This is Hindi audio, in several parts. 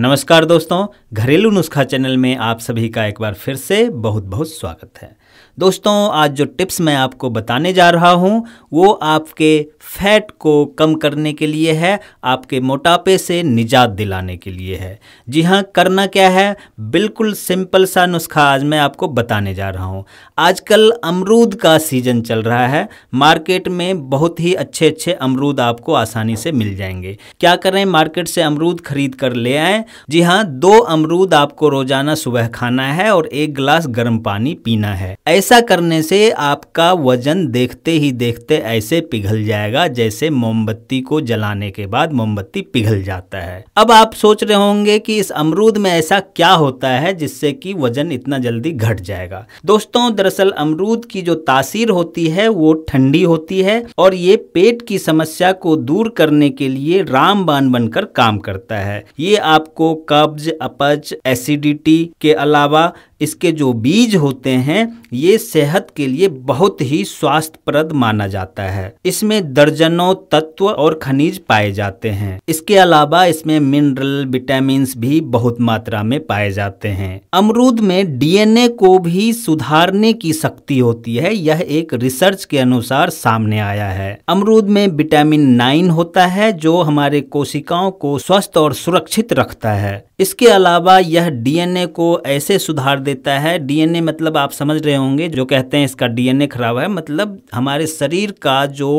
नमस्कार दोस्तों घरेलू नुस्खा चैनल में आप सभी का एक बार फिर से बहुत बहुत स्वागत है दोस्तों आज जो टिप्स मैं आपको बताने जा रहा हूँ वो आपके फैट को कम करने के लिए है आपके मोटापे से निजात दिलाने के लिए है जी हाँ करना क्या है बिल्कुल सिंपल सा नुस्खा आज मैं आपको बताने जा रहा हूँ आजकल अमरूद का सीज़न चल रहा है मार्केट में बहुत ही अच्छे अच्छे अमरूद आपको आसानी से मिल जाएंगे क्या करें मार्केट से अमरूद खरीद कर ले आए जी हाँ दो अमरूद आपको रोज़ाना सुबह खाना है और एक गिलास गर्म पानी पीना है ऐसा करने से आपका वज़न देखते ही देखते ऐसे पिघल जाएगा जैसे मोमबत्ती को जलाने के बाद मोमबत्ती पिघल जाता है अब आप सोच रहे होंगे कि इस अमरूद में ऐसा क्या होता है जिससे कि वज़न इतना जल्दी घट जाएगा दोस्तों दरअसल अमरूद की जो तासीर होती है वो ठंडी होती है और ये पेट की समस्या को दूर करने के लिए रामबान बनकर काम करता है ये आपको कब्ज अपच एसिडिटी के अलावा इसके जो बीज होते हैं ये सेहत के लिए बहुत ही स्वास्थ्यप्रद माना जाता है इसमें दर्जनों तत्व और खनिज पाए जाते हैं इसके अलावा इसमें मिनरल विटामिन भी बहुत मात्रा में पाए जाते हैं अमरूद में डीएनए को भी सुधारने की शक्ति होती है यह एक रिसर्च के अनुसार सामने आया है अमरूद में विटामिन नाइन होता है जो हमारे कोशिकाओं को स्वस्थ और सुरक्षित रखता है इसके अलावा यह डीएनए को ऐसे सुधार देता है डीएनए मतलब आप समझ रहे होंगे जो कहते हैं इसका डीएनए खराब है मतलब हमारे शरीर का जो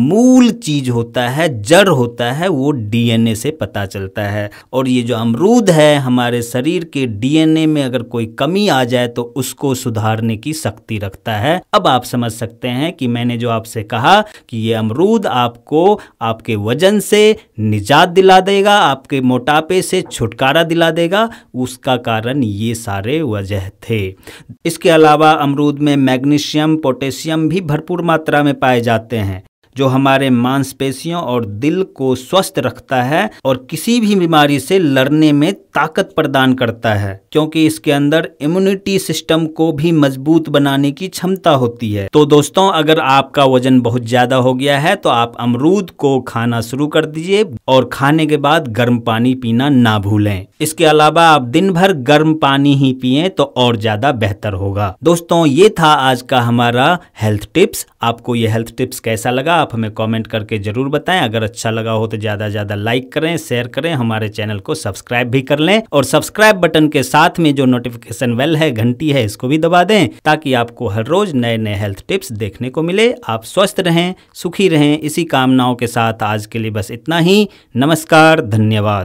मूल चीज होता है जड़ होता है वो डीएनए से पता चलता है और ये जो अमरूद है हमारे शरीर के डीएनए में अगर कोई कमी आ जाए तो उसको सुधारने की शक्ति रखता है अब आप समझ सकते हैं कि मैंने जो आपसे कहा कि ये अमरूद आपको आपके वजन से निजात दिला देगा आपके मोटापे से छुटकारा दिला देगा उसका कारण ये सारे वजह वजह थे इसके अलावा अमरूद में मैग्नीशियम पोटेशियम भी भरपूर मात्रा में पाए जाते हैं जो हमारे मांसपेशियों और दिल को स्वस्थ रखता है और किसी भी बीमारी से लड़ने में ताकत प्रदान करता है क्योंकि इसके अंदर इम्यूनिटी सिस्टम को भी मजबूत बनाने की क्षमता होती है तो दोस्तों अगर आपका वजन बहुत ज्यादा हो गया है तो आप अमरूद को खाना शुरू कर दीजिए और खाने के बाद गर्म पानी पीना ना भूलें इसके अलावा आप दिन भर गर्म पानी ही पिए तो और ज्यादा बेहतर होगा दोस्तों ये था आज का हमारा हेल्थ टिप्स आपको ये हेल्थ टिप्स कैसा लगा आप हमें कॉमेंट करके जरूर बताएं अगर अच्छा लगा हो तो ज्यादा ज्यादा लाइक करें शेयर करें हमारे चैनल को सब्सक्राइब भी कर लें और सब्सक्राइब बटन के साथ में जो नोटिफिकेशन वेल है घंटी है इसको भी दबा दें ताकि आपको हर रोज नए नए हेल्थ टिप्स देखने को मिले आप स्वस्थ रहें सुखी रहें इसी कामनाओं के साथ आज के लिए बस इतना ही नमस्कार धन्यवाद